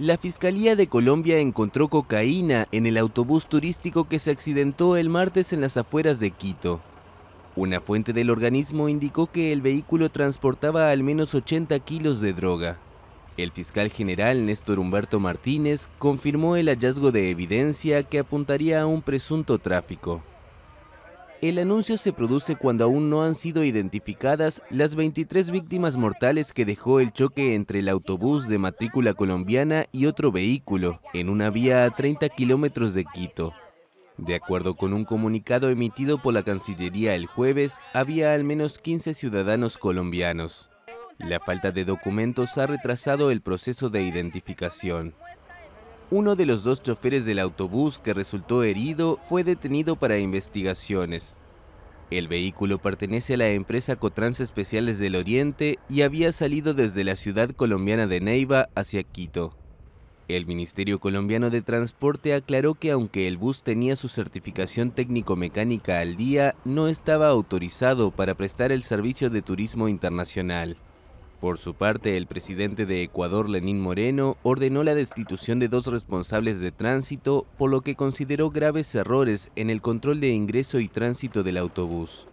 La Fiscalía de Colombia encontró cocaína en el autobús turístico que se accidentó el martes en las afueras de Quito. Una fuente del organismo indicó que el vehículo transportaba al menos 80 kilos de droga. El fiscal general Néstor Humberto Martínez confirmó el hallazgo de evidencia que apuntaría a un presunto tráfico. El anuncio se produce cuando aún no han sido identificadas las 23 víctimas mortales que dejó el choque entre el autobús de matrícula colombiana y otro vehículo, en una vía a 30 kilómetros de Quito. De acuerdo con un comunicado emitido por la Cancillería el jueves, había al menos 15 ciudadanos colombianos. La falta de documentos ha retrasado el proceso de identificación. Uno de los dos choferes del autobús que resultó herido fue detenido para investigaciones. El vehículo pertenece a la empresa Cotrans Especiales del Oriente y había salido desde la ciudad colombiana de Neiva hacia Quito. El Ministerio Colombiano de Transporte aclaró que aunque el bus tenía su certificación técnico-mecánica al día, no estaba autorizado para prestar el servicio de turismo internacional. Por su parte, el presidente de Ecuador, Lenín Moreno, ordenó la destitución de dos responsables de tránsito, por lo que consideró graves errores en el control de ingreso y tránsito del autobús.